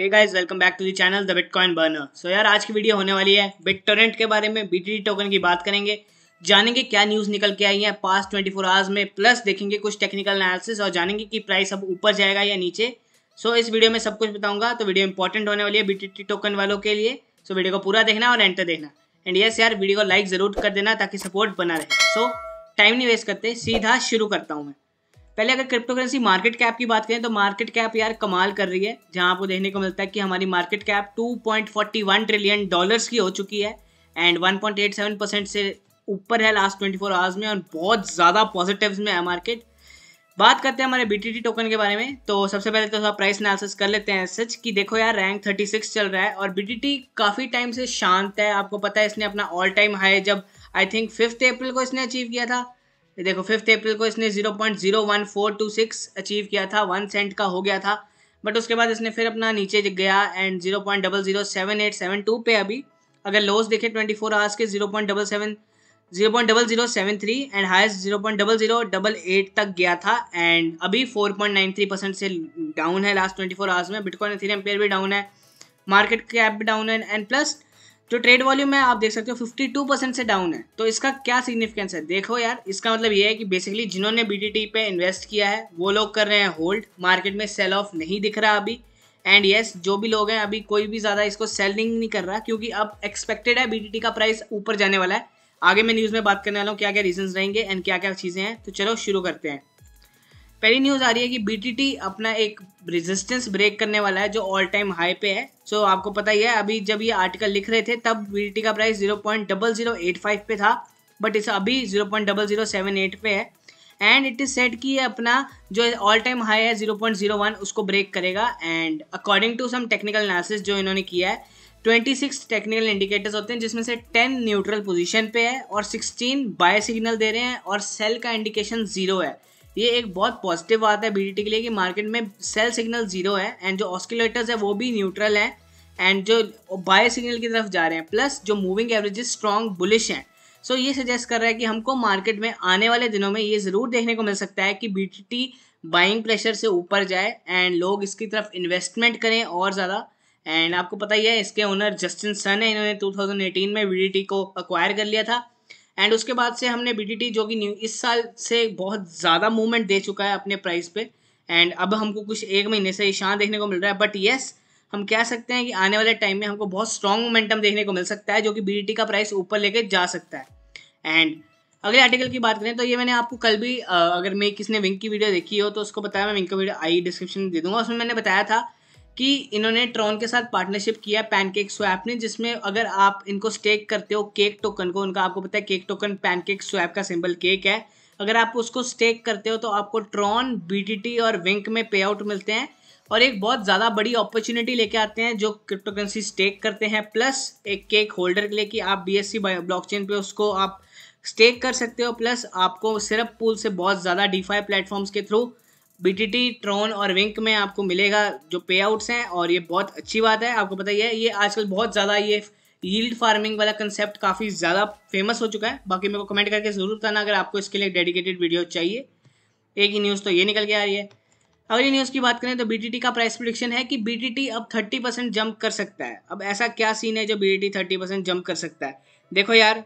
hey guys welcome back to the channel the Bitcoin Burner so यार आज की video होने वाली है बिट टोरेंट के बारे में बीटीडी टोकन की बात करेंगे जानेंगे क्या न्यूज़ निकल के आई है पास्ट 24 फोर आवर्स में प्लस देखेंगे कुछ टेक्निकल एनालिसिस और जानेंगे कि प्राइस अब ऊपर जाएगा या नीचे सो so, इस वीडियो में सब कुछ बताऊंगा तो वीडियो इंपॉर्टेंट होने वाली है बी टोकन वालों के लिए सो so, वीडियो को पूरा देखना और एंटर देखना एंड यस यार वीडियो को लाइक ज़रूर कर देना ताकि सपोर्ट बना रहे सो so, टाइम नहीं वेस्ट करते सीधा शुरू करता हूँ मैं पहले अगर क्रिप्टो करेंसी मार्केट कैप की बात करें तो मार्केट कैप यार कमाल कर रही है जहां आपको देखने को मिलता है कि हमारी मार्केट कैप 2.41 ट्रिलियन डॉलर्स की हो चुकी है एंड 1.87 परसेंट से ऊपर है लास्ट 24 आवर्स में और बहुत ज़्यादा पॉजिटिव्स में है मार्केट बात करते हैं हमारे बी टोकन के बारे में तो सबसे पहले तो थोड़ा प्राइस एनालिसिस कर लेते हैं सच कि देखो यार रैंक 36 चल रहा है और बी काफ़ी टाइम से शांत है आपको पता है इसने अपना ऑल टाइम हाई जब आई थिंक फिफ्थ अप्रैल को इसने अचीव किया था देखो फिफ्थ अप्रैल को इसने zero point zero one four two six achieve किया था वन सेंट का हो गया था बट उसके बाद इसने फिर अपना नीचे गया and zero point double zero seven eight seven two पे अभी अगर लोस देखे ट्वेंटी फोर आवर्स के zero point double seven zero point double zero seven three and highest zero point double zero double eight तक गया था and अभी four point nine three percent से डाउन है लास्ट ट्वेंटी फोर आवर्स में bitcoin Ethereum pair भी down है market cap भी डाउन है एंड प्लस जो ट्रेड वॉल्यूम है आप देख सकते हो 52 परसेंट से डाउन है तो इसका क्या सिग्निफिकेंस है देखो यार इसका मतलब ये है कि बेसिकली जिन्होंने बीटीटी पे इन्वेस्ट किया है वो लोग कर रहे हैं होल्ड मार्केट में सेल ऑफ नहीं दिख रहा अभी एंड येस yes, जो भी लोग हैं अभी कोई भी ज़्यादा इसको सेलिंग नहीं कर रहा क्योंकि अब एक्सपेक्टेड है बी का प्राइस ऊपर जाने वाला है आगे मैं न्यूज़ में बात करने वाला हूँ क्या क्या रीजन रहेंगे एंड क्या क्या चीज़ें हैं तो चलो शुरू करते हैं पहली न्यूज़ आ रही है कि बी अपना एक रेजिस्टेंस ब्रेक करने वाला है जो ऑल टाइम हाई पे है सो so, आपको पता ही है अभी जब ये आर्टिकल लिख रहे थे तब बी का price zero point double zero eight five पे था बट इस अभी zero point double zero seven eight पे है एंड इट इज़ सेट कि ये अपना जो ऑल टाइम हाई है जीरो पॉइंट जीरो वन उसको ब्रेक करेगा and according to some technical analysis जो इन्होंने किया है ट्वेंटी सिक्स टेक्निकल इंडिकेटर्स होते हैं जिसमें से टेन न्यूट्रल पोजिशन पे है और सिक्सटीन बाय सिग्नल दे रहे हैं और सेल का इंडिकेशन जीरो है ये एक बहुत पॉजिटिव बात है बीडीटी के लिए कि मार्केट में सेल सिग्नल जीरो है एंड जो ऑस्किलेटर्स है वो भी न्यूट्रल है एंड जो बाय सिग्नल की तरफ जा रहे हैं प्लस जो मूविंग एवरेजेस स्ट्रॉन्ग बुलिश हैं सो ये सजेस्ट कर रहा है कि हमको मार्केट में आने वाले दिनों में ये ज़रूर देखने को मिल सकता है कि बी बाइंग प्रेशर से ऊपर जाए एंड लोग इसकी तरफ इन्वेस्टमेंट करें और ज़्यादा एंड आपको पता ही है इसके ओनर जस्टिन सन है इन्होंने 2018 में वी को अक्वायर कर लिया था एंड उसके बाद से हमने बी जो कि न्यू इस साल से बहुत ज़्यादा मूवमेंट दे चुका है अपने प्राइस पे एंड अब हमको कुछ एक महीने से ईशान देखने को मिल रहा है बट येस हम कह सकते हैं कि आने वाले टाइम में हमको बहुत स्ट्रॉन्ग मोमेंटम देखने को मिल सकता है जो कि बी का प्राइस ऊपर लेके जा सकता है एंड अगले आर्टिकल की बात करें तो ये मैंने आपको कल भी अगर मैं ने विंक की वीडियो देखी हो तो उसको बताया मैं विंक का वीडियो आई डिस्क्रिप्शन दे दूंगा उसमें मैंने बताया था कि इन्होंने ट्रॉन के साथ पार्टनरशिप किया पैनकेक स्वैप ने जिसमें अगर आप इनको स्टेक करते हो केक टोकन को उनका आपको पता है केक टोकन पैनकेक स्वैप का सिंबल केक है अगर आप उसको स्टेक करते हो तो आपको ट्रॉन बीटीटी और विंक में पे आउट मिलते हैं और एक बहुत ज़्यादा बड़ी अपॉर्चुनिटी लेके आते हैं जो क्रिप्टोकरेंसी स्टेक करते हैं प्लस एक केक होल्डर के लिए कि आप बी एस चेन पर उसको आप स्टेक कर सकते हो प्लस आपको सिर्फ पूल से बहुत ज़्यादा डीफाई प्लेटफॉर्म्स के थ्रू बीटीटी ट्रोन और विंक में आपको मिलेगा जो पे आउट्स हैं और ये बहुत अच्छी बात है आपको पता ही है ये आजकल बहुत ज़्यादा ये यील्ड फार्मिंग वाला कंसेप्ट काफ़ी ज़्यादा फेमस हो चुका है बाकी मेरे को कमेंट करके ज़रूर बताना अगर आपको इसके लिए डेडिकेटेड वीडियो चाहिए एक ही न्यूज़ तो ये निकल के आ रही है अगली न्यूज़ की बात करें तो बी का प्राइस प्रोडिक्शन है कि बी अब थर्टी परसेंट जंप कर सकता है अब ऐसा क्या सीन है जो B T thirty percent jump कर सकता है देखो यार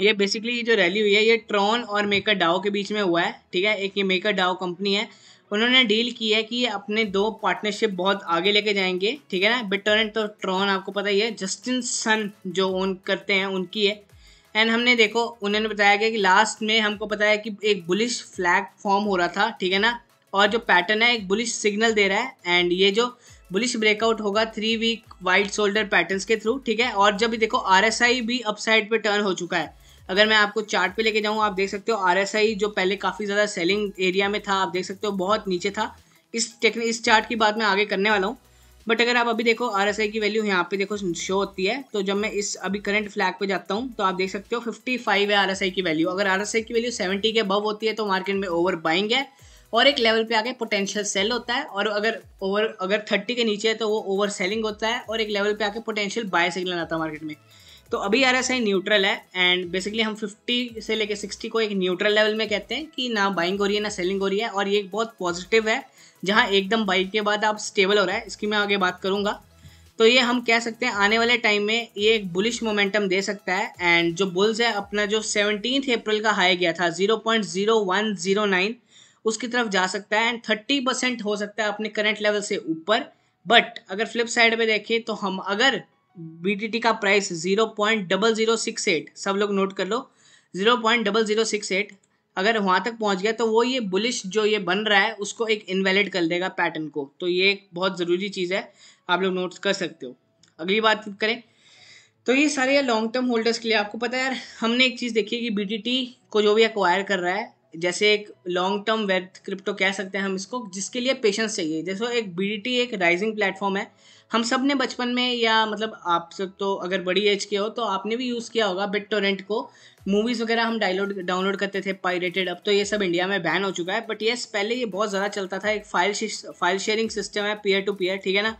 ये बेसिकली ये जो रैली हुई है ये ट्रॉन और मेकर डाओ के बीच में हुआ है ठीक है एक ये मेकर डाओ कंपनी है उन्होंने डील की है कि ये अपने दो पार्टनरशिप बहुत आगे लेके जाएंगे ठीक है ना बिटोरेंट तो ट्रॉन आपको पता ही है जस्टिन सन जो ओन करते हैं उनकी है एंड हमने देखो उन्होंने बताया गया कि लास्ट में हमको पता है कि एक बुलिश फ्लैग फॉर्म हो रहा था ठीक है ना और जो पैटर्न है एक बुलिश सिग्नल दे रहा है एंड ये जो बुलिश ब्रेकआउट होगा three week white shoulder patterns के थ्रू ठीक है और जब देखो आर भी अपसाइड पे टर्न हो चुका है अगर मैं आपको चार्ट पे लेके जाऊँ आप देख सकते हो आर जो पहले काफ़ी ज़्यादा सेलिंग एरिया में था आप देख सकते हो बहुत नीचे था इस टेक्निक इस चार्ट की बात मैं आगे करने वाला हूँ बट अगर आप अभी देखो आर की वैल्यू यहाँ पे देखो शो होती है तो जब मैं इस अभी करंट फ्लैग पे जाता हूँ तो आप देख सकते हो 55 है आर की वैल्यू अगर आर की वैल्यू 70 के अबव होती है तो मार्केट में ओवर बाइंग है और एक लेवल पे आके पोटेंशियल सेल होता है और अगर ओवर अगर थर्टी के नीचे है तो वो ओवर सेलिंग होता है और एक लेवल पर आके पोटेंशियल बाय सिग्नल आता है मार्केट में तो अभी आर एस आई न्यूट्रल है एंड बेसिकली हम 50 से लेके 60 को एक न्यूट्रल लेवल में कहते हैं कि ना बाइंग हो रही है ना सेलिंग हो रही है और ये बहुत पॉजिटिव है जहाँ एकदम बाइक के बाद आप स्टेबल हो रहा है इसकी मैं आगे बात करूँगा तो ये हम कह सकते हैं आने वाले टाइम में ये एक बुलिश मोमेंटम दे सकता है एंड जो बुल्स है अपना जो सेवनटीन अप्रैल का हाई गया था zero point zero one zero nine उसकी तरफ जा सकता है एंड थर्टी परसेंट हो सकता है अपने करंट लेवल से ऊपर बट अगर फ्लिप साइड पे देखें तो हम अगर बीटीटी का price zero point double zero six eight सब लोग नोट कर लो zero point double zero six eight अगर वहाँ तक पहुँच गया तो वो ये बुलिश जो ये बन रहा है उसको एक इनवैलिड कर देगा पैटर्न को तो ये एक बहुत ज़रूरी चीज़ है आप लोग नोट कर सकते हो अगली बात करें तो ये सारे लॉन्ग टर्म होल्डर्स के लिए आपको पता है यार हमने एक चीज़ देखी है कि बी को जो भी एक्वायर कर रहा है जैसे एक लॉन्ग टर्म वेल्थ क्रिप्टो कह सकते हैं हम इसको जिसके लिए पेशेंस चाहिए जैसे एक बी एक राइजिंग प्लेटफॉर्म है हम सब ने बचपन में या मतलब आप सब तो अगर बड़ी एज के हो तो आपने भी यूज़ किया होगा बिट टोरेंट को मूवीज़ वगैरह हम डाउनलोड डाउनलोड करते थे पायरेटेड अब तो ये सब इंडिया में बैन हो चुका है बट येस पहले ये बहुत ज़्यादा चलता था एक फाइल फाइल शेयरिंग सिस्टम है पीयर टू पीयर ठीक है ना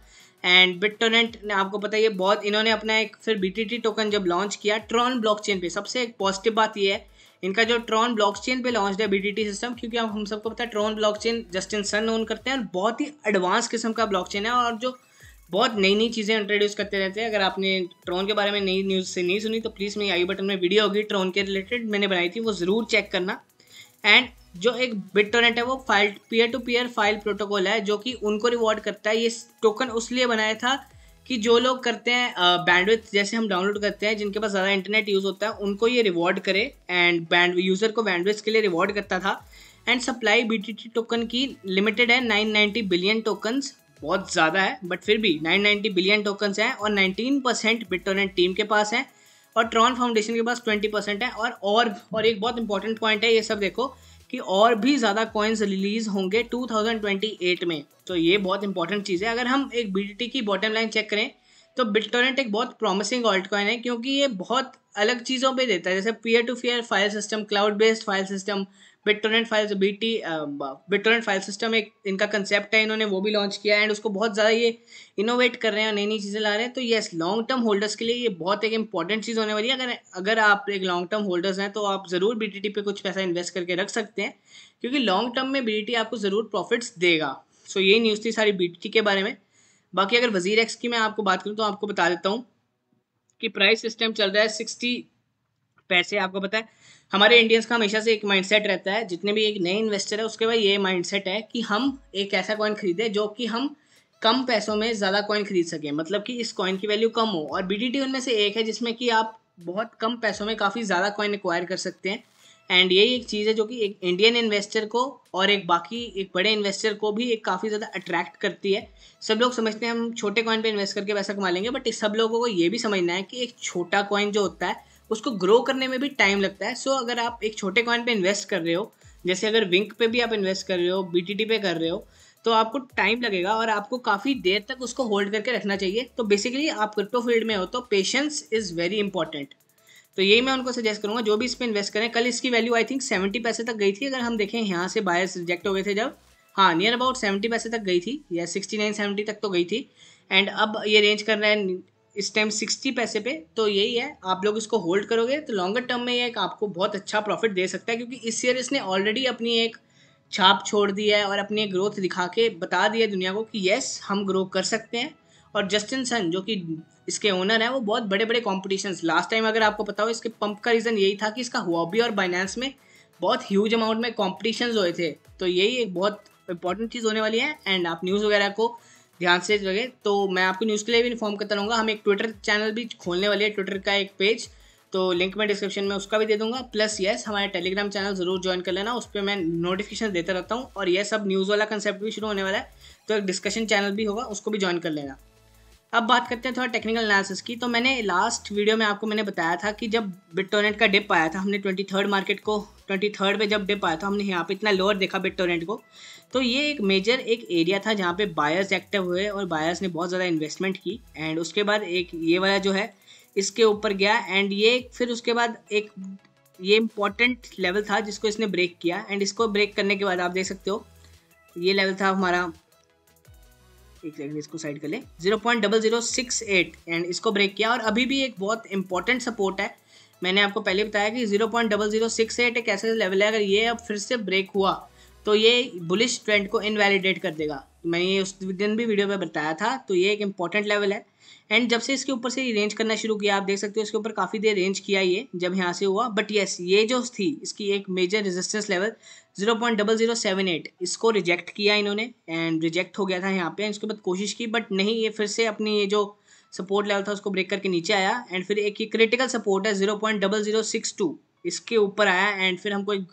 एंड बिट टोरेंट ने आपको पता है ये बहुत इन्होंने अपना एक फिर बी टी टी टोकन जब लॉन्च किया ट्रॉन ब्लॉक चेन पर सबसे एक पॉजिटिव बात ये है इनका जो ट्रॉन ब्लॉक चेन पे लॉन्च है टी सिस्टम क्योंकि हम सबको पता है Tron blockchain Justin Sun own करते हैं और बहुत ही एडवांस किस्म का ब्लॉक चेन है और जो बहुत नई नई चीज़ें इंट्रोड्यूस करते रहते हैं अगर आपने ट्रोन के बारे में नई न्यूज़ से नहीं सुनी तो प्लीज़ मेरी आई बटन में वीडियो होगी ट्रोन के रिलेटेड मैंने बनाई थी वो ज़रूर चेक करना एंड जो एक बिटोनेट है वो file peer to peer file protocol है जो कि उनको रिवॉर्ड करता है ये टोकन उस लिए बनाया था कि जो लोग करते हैं बैंडविथ जैसे हम डाउनलोड करते हैं जिनके पास ज़्यादा इंटरनेट यूज़ होता है उनको ये रिवॉर्ड करे एंड बैंड यूज़र को बैंडविथ के लिए रिवॉर्ड करता था एंड सप्लाई बी टोकन की लिमिटेड है 990 बिलियन टोकन्स बहुत ज़्यादा है बट फिर भी 990 बिलियन टोकन्स हैं और 19 परसेंट बिटोरेंट टीम के पास है और ट्रॉन फाउंडेशन के पास 20 परसेंट है और और और एक बहुत इंपॉर्टेंट पॉइंट है ये सब देखो कि और भी ज़्यादा कॉइन्स रिलीज होंगे 2028 में तो ये बहुत इंपॉर्टेंट चीज़ है अगर हम एक बी की बॉटम लाइन चेक करें तो बिटटोरेंट एक बहुत प्रॉमिसिंग ऑल्ट कॉइन है क्योंकि ये बहुत अलग चीज़ों पे देता है जैसे peer to peer file system cloud based file system BitTorrent file B T BitTorrent file system एक इनका कंसेप्ट है इन्होंने वो भी लॉन्च किया है एंड उसको बहुत ज़्यादा ये इनोवेट कर रहे हैं और नई नई चीज़ें ला रहे हैं तो येस लॉन्ग टर्म होल्डर्स के लिए ये बहुत एक इंपॉर्टेंट चीज़ होने वाली है अगर अगर आप एक लॉन्ग टर्म होल्डर्स हैं तो आप ज़रूर बी टी पर कुछ पैसा इन्वेस्ट करके रख सकते हैं क्योंकि लॉन्ग टर्म में बी आपको ज़रूर प्रॉफिट्स देगा सो so, ये न्यूज़ थी सारी बी के बारे में बाकी अगर वजीर एक्स की मैं आपको बात करूँ तो आपको बता देता हूँ कि प्राइस सिस्टम चल रहा है सिक्सटी पैसे आपको पता है हमारे इंडियंस का हमेशा से एक माइंडसेट रहता है जितने भी एक नए इन्वेस्टर है उसके बाद ये माइंडसेट है कि हम एक ऐसा कॉइन खरीदें जो कि हम कम पैसों में ज़्यादा कॉइन खरीद सकें मतलब कि इस कॉइन की वैल्यू कम हो और बी उनमें से एक है जिसमें कि आप बहुत कम पैसों में काफ़ी ज़्यादा कॉइन एक्वायर कर सकते हैं एंड यही एक चीज़ है जो कि एक इंडियन इन्वेस्टर को और एक बाकी एक बड़े इन्वेस्टर को भी एक काफ़ी ज़्यादा अट्रैक्ट करती है सब लोग समझते हैं हम छोटे कॉइन पे इन्वेस्ट करके पैसा कमा लेंगे बट सब लोगों को ये भी समझना है कि एक छोटा कॉइन जो होता है उसको ग्रो करने में भी टाइम लगता है सो so, अगर आप एक छोटे कॉइन पे इन्वेस्ट कर रहे हो जैसे अगर विंक पे भी आप इन्वेस्ट कर रहे हो बी पे कर रहे हो तो आपको टाइम लगेगा और आपको काफ़ी देर तक उसको होल्ड करके रखना चाहिए तो बेसिकली आप क्रिप्टो फील्ड में हो तो पेशेंस इज़ वेरी इंपॉर्टेंट तो यही मैं उनको सजेस्ट करूँगा जो भी इस पर इन्वेस्ट करें कल इसकी वैल्यू आई थिंक सेवेंटी पैसे तक गई थी अगर हम देखें यहाँ से बायर्स रिजेक्ट हो गए थे जब हाँ नियर अबाउट सेवेंटी पैसे तक गई थी या सिक्सटी नाइन सेवेंटी तक तो गई थी एंड अब ये रेंज कर रहे हैं इस टाइम सिक्सटी पैसे पे तो यही है आप लोग इसको होल्ड करोगे तो लॉन्गर टर्म में ये एक आपको बहुत अच्छा प्रॉफिट दे सकता है क्योंकि इस ईयर इसने ऑलरेडी अपनी एक छाप छोड़ दी है और अपनी ग्रोथ दिखा के बता दिया दुनिया को कि येस हम ग्रो कर सकते हैं और जस्टिन सन जो कि इसके ओनर हैं वो बहुत बड़े बड़े कॉम्पिटिशन्स लास्ट टाइम अगर आपको पता हो इसके पंप का रीज़न यही था कि इसका हॉबी और बाइनेंस में बहुत ह्यूज अमाउंट में कॉम्पिटिशन हुए थे तो यही एक बहुत इंपॉर्टेंट चीज़ होने वाली है एंड आप न्यूज़ वगैरह को ध्यान से लगे तो मैं आपको न्यूज़ के लिए भी इन्फॉर्म करता रहूँगा हम एक ट्विटर चैनल भी खोलने वाले हैं ट्विटर का एक पेज तो लिंक मैं डिस्क्रिप्शन में उसका भी दे दूंगा प्लस येस हमारे टेलीग्राम चैनल जरूर ज्वाइन कर लेना उस पर मैं नोटिफिकेशन देता रहता हूँ और यह सब न्यूज़ वाला कंसेप्ट भी शुरू होने वाला है तो एक डिस्कशन चैनल भी होगा उसको भी ज्वाइन कर लेना अब बात करते हैं थोड़ा टेक्निकल एनालिसिस की तो मैंने लास्ट वीडियो में आपको मैंने बताया था कि जब बिटटोरेंट का डिप आया था हमने ट्वेंटी थर्ड मार्केट को ट्वेंटी थर्ड पर जब डिप आया था हमने यहाँ पे इतना लोअर देखा बिटटोरेंट को तो ये एक मेजर एक एरिया था जहाँ पे बायर्स एक्टिव हुए और बायर्स ने बहुत ज़्यादा इन्वेस्टमेंट की एंड उसके बाद एक ये वाला जो है इसके ऊपर गया एंड ये फिर उसके बाद एक ये इम्पॉर्टेंट लेवल था जिसको इसने ब्रेक किया एंड इसको ब्रेक करने के बाद आप देख सकते हो ये लेवल था हमारा एक सेकंड इसको साइड कर ले 0.0068 एंड इसको ब्रेक किया और अभी भी एक बहुत इंपॉर्टेंट सपोर्ट है मैंने आपको पहले बताया कि 0.0068 एक ऐसा लेवल है अगर ये अब फिर से ब्रेक हुआ तो ये बुलिश ट्रेंड को इनवैलिडेट कर देगा मैं ये उस दिन भी वीडियो में बताया था तो ये एक इंपॉर्टेंट लेवल है एंड जब से इसके ऊपर से रेंज करना शुरू किया आप देख सकते हो इसके ऊपर काफ़ी देर रेंज किया ये जब यहाँ से हुआ बट येस ये जो थी इसकी एक major resistance level zero point double zero seven eight इसको रिजेक्ट किया इन्होंने एंड रिजेक्ट हो गया था यहाँ पे इसके बाद कोशिश की बट नहीं ये फिर से अपनी ये जो सपोर्ट लेवल था उसको ब्रेक करके नीचे आया एंड फिर एक ये क्रिटिकल सपोर्ट है zero point double zero six two इसके ऊपर आया एंड फिर हमको एक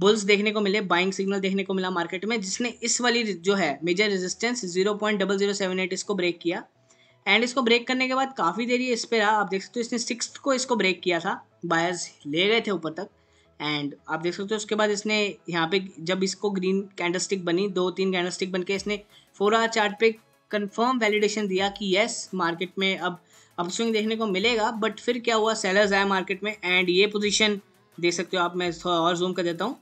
बुल्स देखने को मिले बाइंग सिग्नल देखने को मिला मार्केट में जिसने इस वाली जो है major resistance zero point double zero seven eight इसको ब्रेक किया एंड इसको ब्रेक करने के बाद काफ़ी देरी इस पर रहा आप देख सकते हो इसने सिक्स को इसको ब्रेक किया था बायर्स ले गए थे ऊपर तक एंड आप देख सकते हो उसके बाद इसने यहाँ पे जब इसको ग्रीन कैंडलस्टिक बनी दो तीन कैंडलस्टिक बन के इसने फोर आर चार्ट पे कंफर्म वैलिडेशन दिया कि येस मार्केट में अब अपस्विंग देखने को मिलेगा बट फिर क्या हुआ सेलर्स आया मार्केट में एंड ये पोजीशन देख सकते हो आप मैं थोड़ा और जूम कर देता हूँ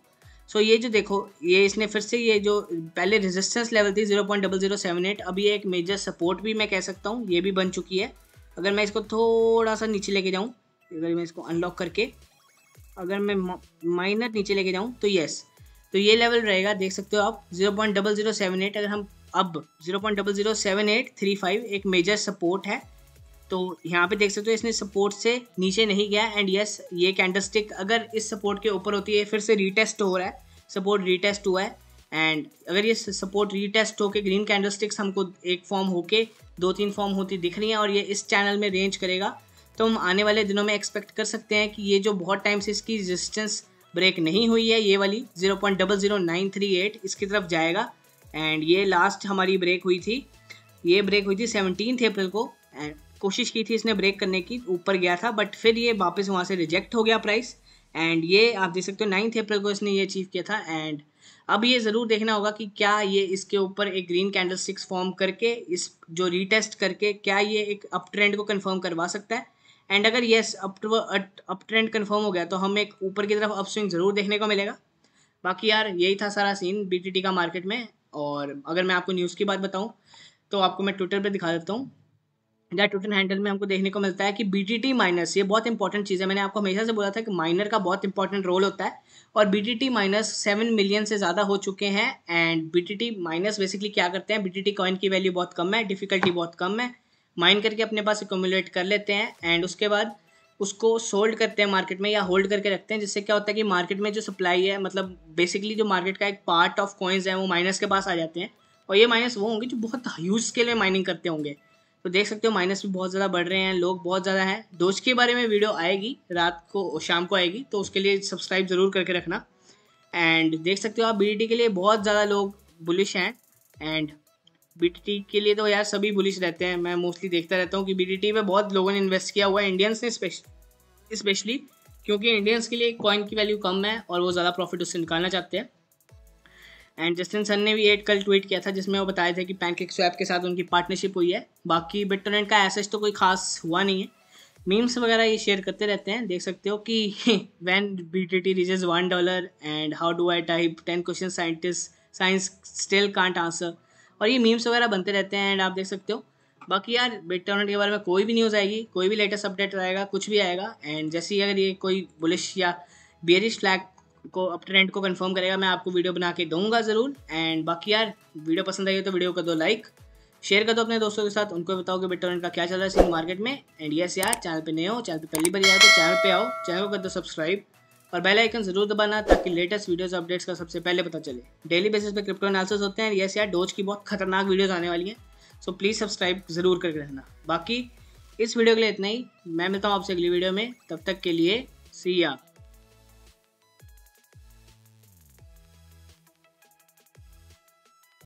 सो so, ये जो देखो ये इसने फिर से ये जो पहले रेजिस्टेंस लेवल थी zero point double zero seven eight अब ये एक मेजर सपोर्ट भी मैं कह सकता हूँ ये भी बन चुकी है अगर मैं इसको थोड़ा सा नीचे लेके जाऊँ अगर मैं इसको अनलॉक करके अगर मैं माइनर नीचे लेके जाऊँ तो येस तो ये लेवल रहेगा देख सकते हो आप zero point double zero seven eight अगर हम अब zero point double zero seven eight three five एक मेजर सपोर्ट है तो यहाँ पे देख सकते हो इसने सपोर्ट से नीचे नहीं गया एंड यस ये कैंडलस्टिक अगर इस सपोर्ट के ऊपर होती है फिर से रीटेस्ट हो रहा है सपोर्ट रीटेस्ट हुआ है एंड अगर ये सपोर्ट रीटेस्ट होके ग्रीन कैंडलस्टिक्स हमको एक फॉर्म होके दो तीन फॉर्म होती दिख रही हैं और ये इस चैनल में रेंज करेगा तो हम आने वाले दिनों में एक्सपेक्ट कर सकते हैं कि ये जो बहुत टाइम से इसकी रेजिस्टेंस ब्रेक नहीं हुई है ये वाली zero point double zero nine three eight इसकी तरफ जाएगा एंड ये लास्ट हमारी ब्रेक हुई थी ये ब्रेक हुई थी सेवनटीन अप्रैल को कोशिश की थी इसने ब्रेक करने की ऊपर गया था बट फिर ये वापस वहाँ से रिजेक्ट हो गया प्राइस एंड ये आप देख सकते हो नाइन्थ अप्रैल को इसने ये अचीव किया था एंड अब ये ज़रूर देखना होगा कि क्या ये इसके ऊपर एक ग्रीन कैंडल स्टिक्स फॉर्म करके इस जो रीटेस्ट करके क्या ये एक अप ट्रेंड को कन्फर्म करवा सकता है एंड अगर yes up up trend confirm हो गया तो हमें एक ऊपर की तरफ अपस्विंग ज़रूर देखने को मिलेगा बाकी यार यही था सारा सीन टी का मार्केट में और अगर मैं आपको न्यूज़ की बात बताऊँ तो आपको मैं ट्विटर पर दिखा देता हूँ या टोटल हैंडल में हमको देखने को मिलता है कि बी टी टी माइनस ये बहुत इंपॉर्टेंट चीज़ है मैंने आपको हमेशा से बोला था कि माइनर का बहुत इंपॉर्टेंट रोल होता है और B T T minus seven million से ज़्यादा हो चुके हैं and B T T minus basically क्या करते हैं बी टी टी कॉइन की वैल्यू बहुत कम है डिफ़िकल्टी बहुत कम है माइन करके अपने पास एकम्यूलेट कर लेते हैं एंड उसके बाद उसको सोल्ड करते हैं मार्केट में या होल्ड करके रखते हैं जिससे क्या होता है कि मार्केट में जो सप्लाई है मतलब बेसिकली जो मार्केट का एक पार्ट ऑफ कॉइन्स है वो माइनस के पास आ जाते हैं और ये माइनस वो होंगे जो बहुत ह्यूज स्केल में माइनिंग करते होंगे तो देख सकते हो माइनस भी बहुत ज़्यादा बढ़ रहे हैं लोग बहुत ज़्यादा हैं दोस्त के बारे में वीडियो आएगी रात को शाम को आएगी तो उसके लिए सब्सक्राइब ज़रूर करके रखना एंड देख सकते हो आप बी के लिए बहुत ज़्यादा लोग बुलिश हैं एंड बी के लिए तो यार सभी बुलिश रहते हैं मैं मोस्टली देखता रहता हूँ कि बी में बहुत लोगों ने इन्वेस्ट किया हुआ है इंडियंस ने स्पेशली क्योंकि इंडियंस के लिए कॉइन की वैल्यू कम है और वो ज़्यादा प्रॉफिट उससे निकालना चाहते हैं एंड जस्टिन सन ने भी एक कल ट्वीट किया था जिसमें वो बताए थे कि पैनकेक स्वैप के साथ उनकी पार्टनरशिप हुई है बाकी बिटोनेट का एसेज तो कोई खास हुआ नहीं है मीम्स वगैरह ये शेयर करते रहते हैं देख सकते हो कि when B T T reaches one dollar and how do I type ten question scientist science still can't answer और ये मीम्स वगैरह बनते रहते हैं एंड आप देख सकते हो बाकी यार बिट के बारे में कोई भी न्यूज़ आएगी कोई भी लेटेस्ट अपडेट आएगा कुछ भी आएगा एंड जैसे ही अगर ये कोई बुलिश या बियरिश फ्लैग को अप ट्रेंड को कंफर्म करेगा मैं आपको वीडियो बना के दूंगा ज़रूर एंड बाकी यार वीडियो पसंद आई तो वीडियो कर दो लाइक शेयर कर दो अपने दोस्तों के साथ उनको बताओ कि बिटकॉइन का क्या चल रहा है सिंह मार्केट में एंड यस यार चैनल पे नए हो चैनल पे पहली बार आए तो चैनल पे आओ चैनल को कर दो सब्सक्राइब और बेल आइकन जरूर दबाना ताकि लेटेस्ट वीडियोस अपडेट्स का सबसे पहले पता चले डेली बेसिस पे क्रिप्टो एनालिसिस होते हैं यस यार डोज की बहुत खतरनाक वीडियोज़ आने वाली हैं सो प्लीज़ सब्सक्राइब जरूर करके रहना बाकी इस वीडियो के लिए इतना ही मैं मिलता हूँ आपसे अगली वीडियो में तब तक के लिए सी आप